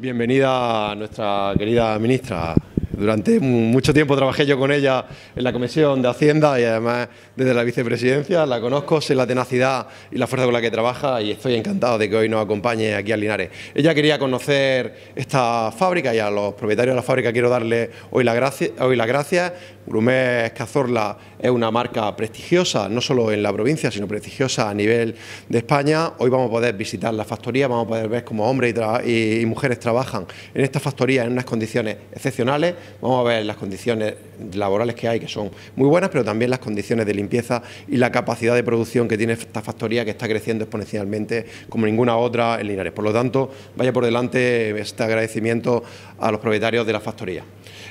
Bienvenida a nuestra querida ministra durante mucho tiempo trabajé yo con ella en la Comisión de Hacienda y además desde la vicepresidencia. La conozco, sé la tenacidad y la fuerza con la que trabaja y estoy encantado de que hoy nos acompañe aquí a Linares. Ella quería conocer esta fábrica y a los propietarios de la fábrica quiero darle hoy, las gracias. Grumés Cazorla es una marca prestigiosa, no solo en la provincia, sino prestigiosa a nivel de España. Hoy vamos a poder visitar la factoría, vamos a poder ver cómo hombres y mujeres trabajan en esta factoría en unas condiciones excepcionales vamos a ver las condiciones laborales que hay, que son muy buenas, pero también las condiciones de limpieza y la capacidad de producción que tiene esta factoría, que está creciendo exponencialmente como ninguna otra en Linares. Por lo tanto, vaya por delante este agradecimiento a los propietarios de la factoría.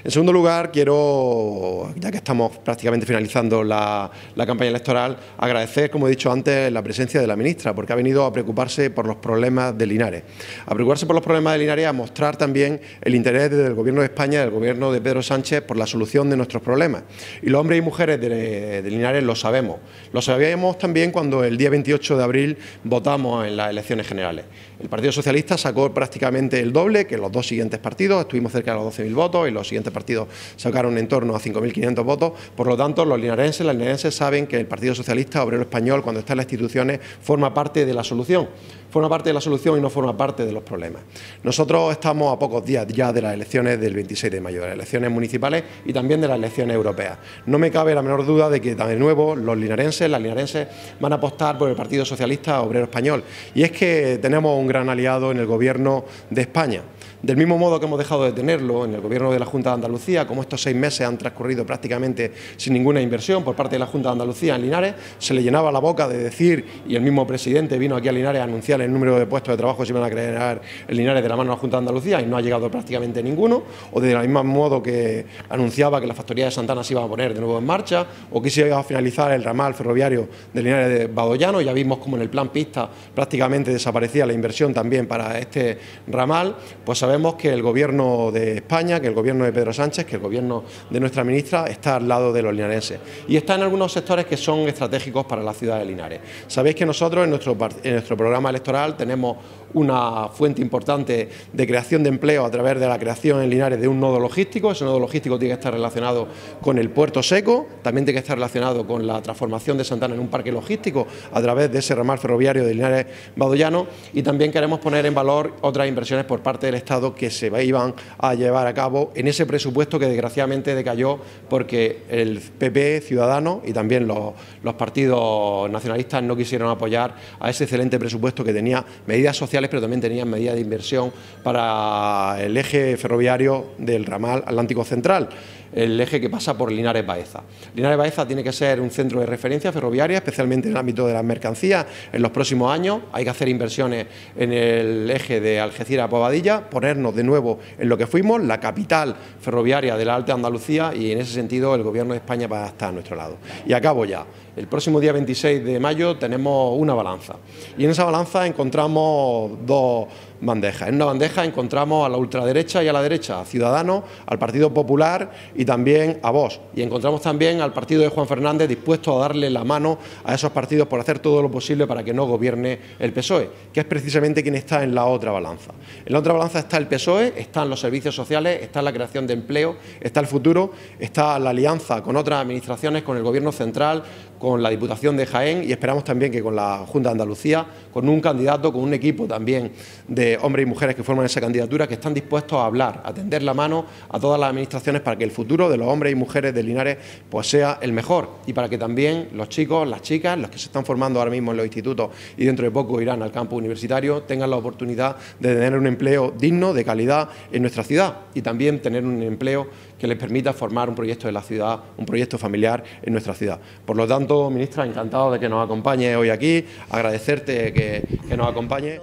En segundo lugar, quiero, ya que estamos prácticamente finalizando la, campaña electoral, agradecer, como he dicho antes, la presencia de la ministra, porque ha venido a preocuparse por los problemas de Linares. A preocuparse por los problemas de Linares, a mostrar también el interés del Gobierno de España, del Gobierno de Pedro Sánchez por la solución de nuestros problemas. Y los hombres y mujeres de, de Linares lo sabemos. Lo sabíamos también cuando el día 28 de abril votamos en las elecciones generales. El Partido Socialista sacó prácticamente el doble que los dos siguientes partidos, estuvimos cerca de los 12.000 votos y los siguientes partidos sacaron en torno a 5.500 votos. Por lo tanto, los linarenses, las linarenses saben que el Partido Socialista Obrero Español, cuando está en las instituciones, forma parte de la solución forma parte de la solución y no forma parte de los problemas. Nosotros estamos a pocos días ya de las elecciones del 26 de mayo, de las elecciones municipales y también de las elecciones europeas. No me cabe la menor duda de que de nuevo los linarenses, las linarenses van a apostar por el Partido Socialista Obrero Español. Y es que tenemos un gran aliado en el Gobierno de España. Del mismo modo que hemos dejado de tenerlo en el Gobierno de la Junta de Andalucía, como estos seis meses han transcurrido prácticamente sin ninguna inversión por parte de la Junta de Andalucía en Linares, se le llenaba la boca de decir, y el mismo presidente vino aquí a Linares a anunciar el número de puestos de trabajo que se iban a crear en Linares de la mano de la Junta de Andalucía, y no ha llegado prácticamente ninguno, o de la misma modo que anunciaba que la factoría de Santana se iba a poner de nuevo en marcha, o que se iba a finalizar el ramal ferroviario de Linares de Badollano, ya vimos como en el plan pista prácticamente desaparecía la inversión también para este ramal, pues sabemos que el gobierno de España, que el gobierno de Pedro Sánchez, que el gobierno de nuestra ministra está al lado de los linareses y está en algunos sectores que son estratégicos para la ciudad de Linares. Sabéis que nosotros en nuestro, en nuestro programa electoral tenemos una fuente importante de creación de empleo a través de la creación en Linares de un nodo logístico. Ese nodo logístico tiene que estar relacionado con el puerto seco, también tiene que estar relacionado con la transformación de Santana en un parque logístico a través de ese ramal ferroviario de Linares Badollano y también queremos poner en valor otras inversiones por parte del Estado que se iban a llevar a cabo en ese presupuesto que desgraciadamente decayó porque el PP, Ciudadano y también los, los partidos nacionalistas no quisieron apoyar a ese excelente presupuesto que tenía medidas sociales pero también tenía medidas de inversión para el eje ferroviario del ramal Atlántico Central el eje que pasa por Linares Baeza. Linares Baeza tiene que ser un centro de referencia ferroviaria, especialmente en el ámbito de las mercancías. En los próximos años hay que hacer inversiones en el eje de Algeciras a ponernos de nuevo en lo que fuimos, la capital ferroviaria de la Alta Andalucía y en ese sentido el Gobierno de España va a estar a nuestro lado. Y acabo ya. El próximo día 26 de mayo tenemos una balanza y en esa balanza encontramos dos bandejas. En una bandeja encontramos a la ultraderecha y a la derecha, a Ciudadanos, al Partido Popular y también a vos. Y encontramos también al partido de Juan Fernández dispuesto a darle la mano a esos partidos por hacer todo lo posible para que no gobierne el PSOE, que es precisamente quien está en la otra balanza. En la otra balanza está el PSOE, están los servicios sociales, está la creación de empleo, está el futuro, está la alianza con otras administraciones, con el Gobierno central, con la Diputación de Jaén y esperamos también que con la Junta de Andalucía, con un candidato, con un equipo también de hombres y mujeres que forman esa candidatura, que están dispuestos a hablar, a tender la mano a todas las administraciones para que el futuro de los hombres y mujeres de Linares pues sea el mejor y para que también los chicos, las chicas, los que se están formando ahora mismo en los institutos y dentro de poco irán al campo universitario, tengan la oportunidad de tener un empleo digno, de calidad en nuestra ciudad y también tener un empleo que les permita formar un proyecto de la ciudad, un proyecto familiar en nuestra ciudad. Por lo tanto, ministra, encantado de que nos acompañe hoy aquí, agradecerte que, que nos acompañe.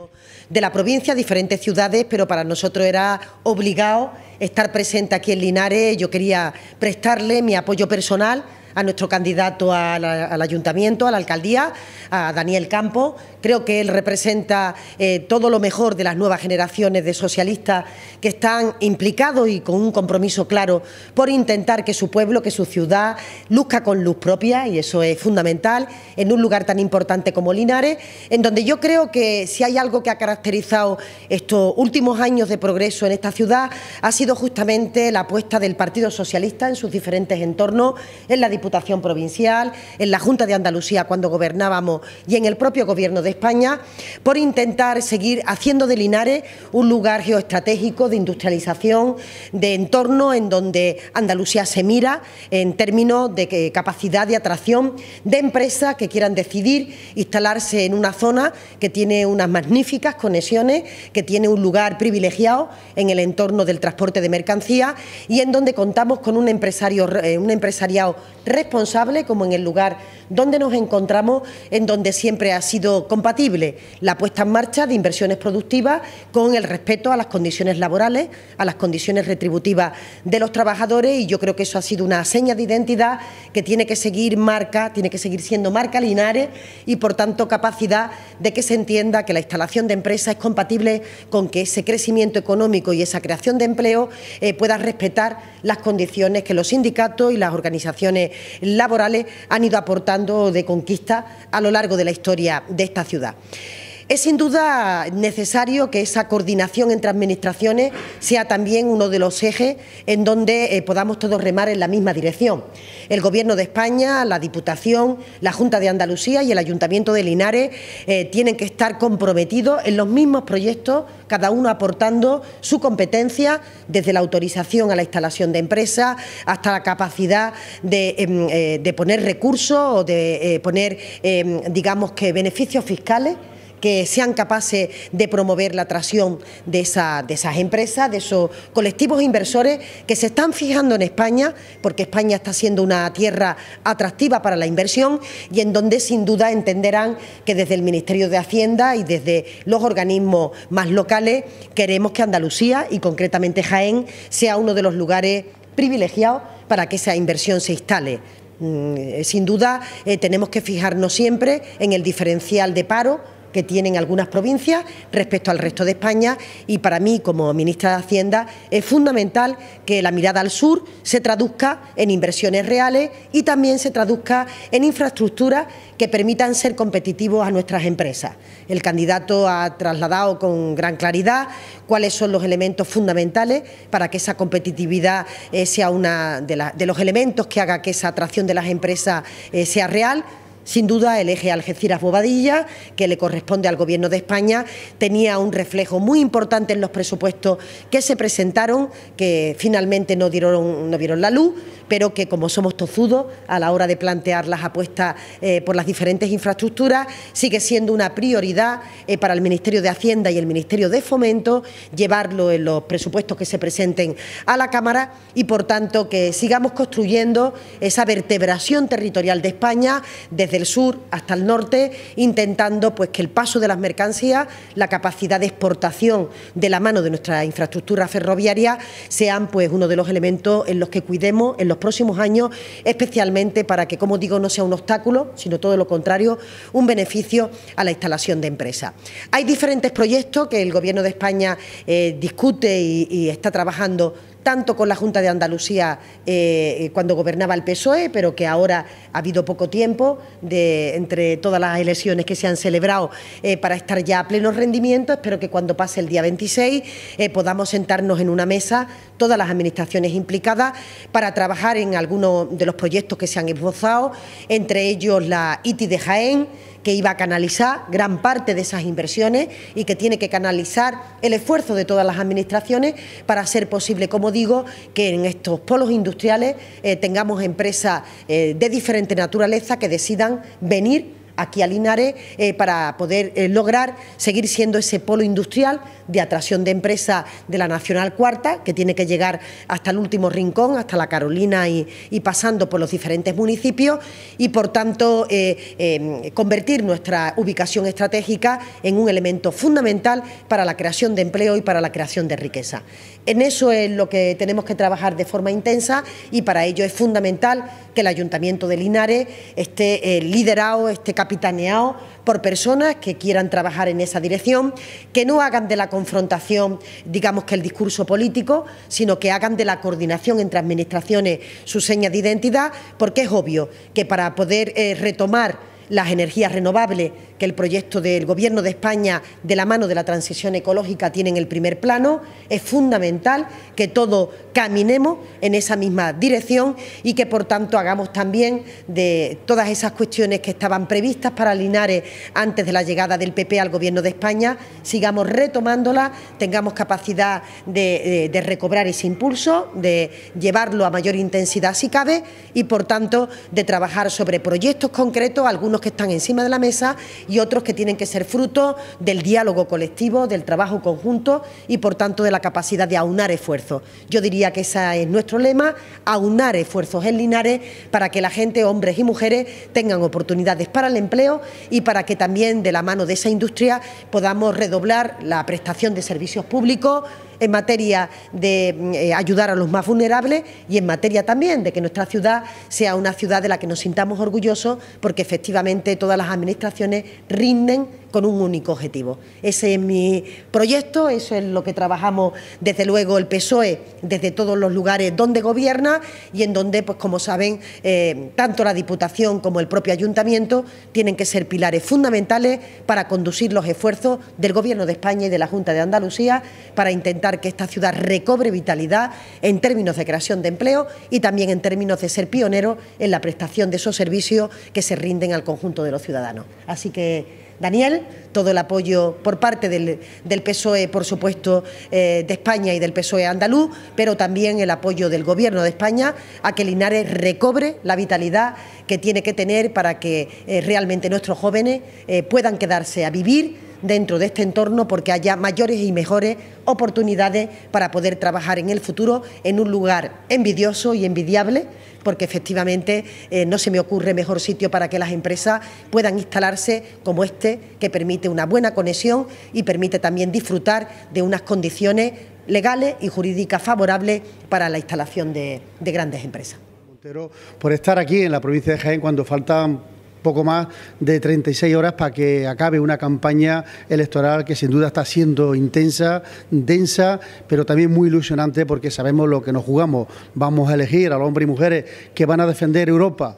De la provincia, diferentes ciudades, pero para nosotros era obligado estar presente aquí en Linares. Yo quería prestarle mi apoyo personal a nuestro candidato al, ayuntamiento, a la alcaldía, a Daniel Campo. Creo que él representa eh, todo lo mejor de las nuevas generaciones de socialistas que están implicados y con un compromiso claro por intentar que su pueblo, que su ciudad luzca con luz propia y eso es fundamental en un lugar tan importante como Linares, en donde yo creo que si hay algo que ha caracterizado estos últimos años de progreso en esta ciudad ha sido justamente la apuesta del Partido Socialista en sus diferentes entornos, en la Diputación Diputación Provincial, en la Junta de Andalucía cuando gobernábamos y en el propio Gobierno de España, por intentar seguir haciendo de Linares un lugar geoestratégico de industrialización, de entorno en donde Andalucía se mira en términos de capacidad de atracción de empresas que quieran decidir instalarse en una zona que tiene unas magníficas conexiones, que tiene un lugar privilegiado en el entorno del transporte de mercancía... y en donde contamos con un, empresario, eh, un empresariado responsable como en el lugar donde nos encontramos, en donde siempre ha sido compatible la puesta en marcha de inversiones productivas con el respeto a las condiciones laborales, a las condiciones retributivas de los trabajadores y yo creo que eso ha sido una seña de identidad que tiene que seguir marca, tiene que seguir siendo marca Linares y por tanto capacidad de que se entienda que la instalación de empresas es compatible con que ese crecimiento económico y esa creación de empleo eh, pueda respetar las condiciones que los sindicatos y las organizaciones laborales han ido aportando de conquista a lo largo de la historia de esta ciudad. Es sin duda necesario que esa coordinación entre administraciones sea también uno de los ejes en donde eh, podamos todos remar en la misma dirección. El Gobierno de España, la Diputación, la Junta de Andalucía y el Ayuntamiento de Linares eh, tienen que estar comprometidos en los mismos proyectos, cada uno aportando su competencia desde la autorización a la instalación de empresas hasta la capacidad de, em, eh, de poner recursos o de poner, em, digamos que, beneficios fiscales que sean capaces de promover la atracción de, esas empresas, de esos colectivos inversores que se están fijando en España, porque España está siendo una tierra atractiva para la inversión y en donde sin duda entenderán que desde el Ministerio de Hacienda y desde los organismos más locales queremos que Andalucía y concretamente Jaén sea uno de los lugares privilegiados para que esa inversión se instale. Mm, eh, sin duda, eh, tenemos que fijarnos siempre en el diferencial de paro que tienen algunas provincias respecto al resto de España y para mí como ministra de Hacienda es fundamental que la mirada al sur se traduzca en inversiones reales y también se traduzca en infraestructuras que permitan ser competitivos a nuestras empresas. El candidato ha trasladado con gran claridad cuáles son los elementos fundamentales para que esa competitividad eh, sea uno de, los elementos que haga que esa atracción de las empresas eh, sea real. Sin duda, el eje Algeciras-Bobadilla, que le corresponde al Gobierno de España, tenía un reflejo muy importante en los presupuestos que se presentaron, que finalmente no dieron, no vieron la luz, pero que como somos tozudos a la hora de plantear las apuestas eh, por las diferentes infraestructuras, sigue siendo una prioridad eh, para el Ministerio de Hacienda y el Ministerio de Fomento llevarlo en los presupuestos que se presenten a la Cámara y, por tanto, que sigamos construyendo esa vertebración territorial de España desde del sur hasta el norte, intentando pues, que el paso de las mercancías, la capacidad de exportación de la mano de nuestra infraestructura ferroviaria, sean pues, uno de los elementos en los que cuidemos en los próximos años, especialmente para que, como digo, no sea un obstáculo, sino todo lo contrario, un beneficio a la instalación de empresas. Hay diferentes proyectos que el Gobierno de España eh, discute y, y está trabajando tanto con la Junta de Andalucía eh, eh, cuando gobernaba el PSOE, pero que ahora ha habido poco tiempo de, entre todas las elecciones que se han celebrado eh, para estar ya a pleno rendimiento. Espero que cuando pase el día 26 podamos sentarnos en una mesa todas las administraciones implicadas para trabajar en algunos de los proyectos que se han esbozado, entre ellos la ITI de Jaén, que iba a canalizar gran parte de esas inversiones y que tiene que canalizar el esfuerzo de todas las administraciones para hacer posible, como digo, que en estos polos industriales eh, tengamos empresas eh, de diferente naturaleza que decidan venir aquí a Linares eh, para poder eh, lograr seguir siendo ese polo industrial de atracción de empresa de la Nacional Cuarta, que tiene que llegar hasta el último rincón, hasta la Carolina y, pasando por los diferentes municipios y, por tanto, eh, em, convertir nuestra ubicación estratégica en un elemento fundamental para la creación de empleo y para la creación de riqueza. En eso es lo que tenemos que trabajar de forma intensa y para ello es fundamental que el Ayuntamiento de Linares esté eh, liderado, esté capitaneado por personas que quieran trabajar en esa dirección, que no hagan de la confrontación, digamos que el discurso político, sino que hagan de la coordinación entre administraciones su señas de identidad, porque es obvio que para poder eh, retomar las energías renovables que el proyecto del Gobierno de España de la mano de la transición ecológica tiene en el primer plano. Es fundamental que todos caminemos en esa misma dirección y que, por tanto, hagamos también de todas esas cuestiones que estaban previstas para Linares antes de la llegada del PP al Gobierno de España, sigamos retomándolas, tengamos capacidad de, de recobrar ese impulso, de llevarlo a mayor intensidad si cabe y, por tanto, de trabajar sobre proyectos concretos, algunos que están encima de la mesa y otros que tienen que ser fruto del diálogo colectivo, del trabajo conjunto y, por tanto, de la capacidad de aunar esfuerzos. Yo diría que ese es nuestro lema, aunar esfuerzos en Linares para que la gente, hombres y mujeres, tengan oportunidades para el empleo y para que también de la mano de esa industria podamos redoblar la prestación de servicios públicos, en materia de mm, eh, ayudar a los más vulnerables y en materia también de que nuestra ciudad sea una ciudad de la que nos sintamos orgullosos porque efectivamente todas las administraciones rinden con un único objetivo. Ese es mi proyecto, eso es lo que trabajamos desde luego el PSOE, desde todos los lugares donde gobierna y en donde, pues como saben, eh, tanto la Diputación como el propio Ayuntamiento tienen que ser pilares fundamentales para conducir los esfuerzos del Gobierno de España y de la Junta de Andalucía para intentar que esta ciudad recobre vitalidad en términos de creación de empleo y también en términos de ser pionero en la prestación de esos servicios que se rinden al conjunto de los ciudadanos. Así que Daniel, todo el apoyo por parte del, PSOE, por supuesto, eh, de España y del PSOE andaluz, pero también el apoyo del Gobierno de España a que Linares recobre la vitalidad que tiene que tener para que eh, realmente nuestros jóvenes eh, puedan quedarse a vivir dentro de este entorno porque haya mayores y mejores oportunidades para poder trabajar en el futuro en un lugar envidioso y envidiable porque efectivamente eh, no se me ocurre mejor sitio para que las empresas puedan instalarse como este, que permite una buena conexión y permite también disfrutar de unas condiciones legales y jurídicas favorables para la instalación de, grandes empresas. Montero, por estar aquí en la provincia de Jaén cuando faltan poco más de 36 horas para que acabe una campaña electoral que sin duda está siendo intensa, densa, pero también muy ilusionante porque sabemos lo que nos jugamos. Vamos a elegir a los hombres y mujeres que van a defender Europa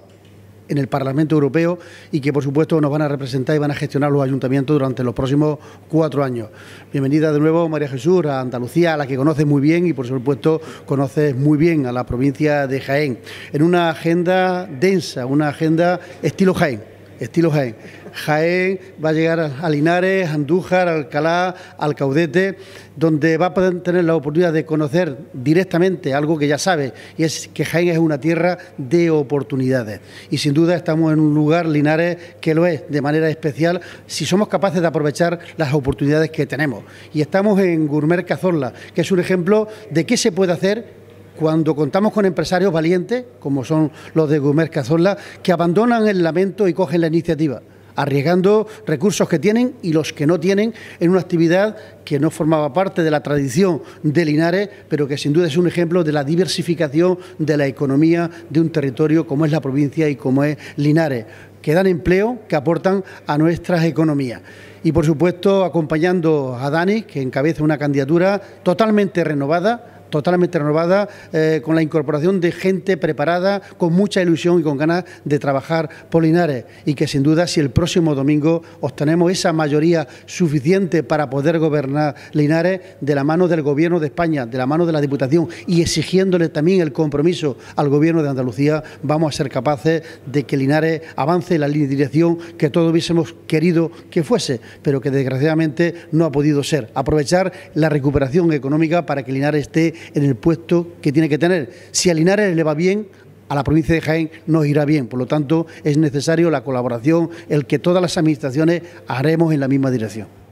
en el Parlamento Europeo y que, por supuesto, nos van a representar y van a gestionar los ayuntamientos durante los próximos cuatro años. Bienvenida de nuevo, María Jesús, a Andalucía, a la que conoces muy bien y, por supuesto, conoces muy bien a la provincia de Jaén, en una agenda densa, una agenda estilo Jaén estilo Jaén. Jaén va a llegar a Linares, Andújar, Alcalá, Alcaudete, donde va a poder tener la oportunidad de conocer directamente algo que ya sabe, y es que Jaén es una tierra de oportunidades. Y sin duda estamos en un lugar, Linares, que lo es de manera especial, si somos capaces de aprovechar las oportunidades que tenemos. Y estamos en Gourmer Cazorla, que es un ejemplo de qué se puede hacer cuando contamos con empresarios valientes, como son los de Gumer Cazorla, que abandonan el lamento y cogen la iniciativa arriesgando recursos que tienen y los que no tienen en una actividad que no formaba parte de la tradición de Linares, pero que sin duda es un ejemplo de la diversificación de la economía de un territorio como es la provincia y como es Linares, que dan empleo, que aportan a nuestras economías. Y por supuesto acompañando a Dani, que encabeza una candidatura totalmente renovada totalmente renovada, eh, con la incorporación de gente preparada, con mucha ilusión y con ganas de trabajar por Linares. Y que sin duda, si el próximo domingo obtenemos esa mayoría suficiente para poder gobernar Linares de la mano del Gobierno de España, de la mano de la Diputación y exigiéndole también el compromiso al Gobierno de Andalucía, vamos a ser capaces de que Linares avance en la dirección que todos hubiésemos querido que fuese, pero que desgraciadamente no ha podido ser. Aprovechar la recuperación económica para que Linares esté en el puesto que tiene que tener. Si a Linares le va bien, a la provincia de Jaén nos irá bien. Por lo tanto, es necesario la colaboración, el que todas las administraciones haremos en la misma dirección.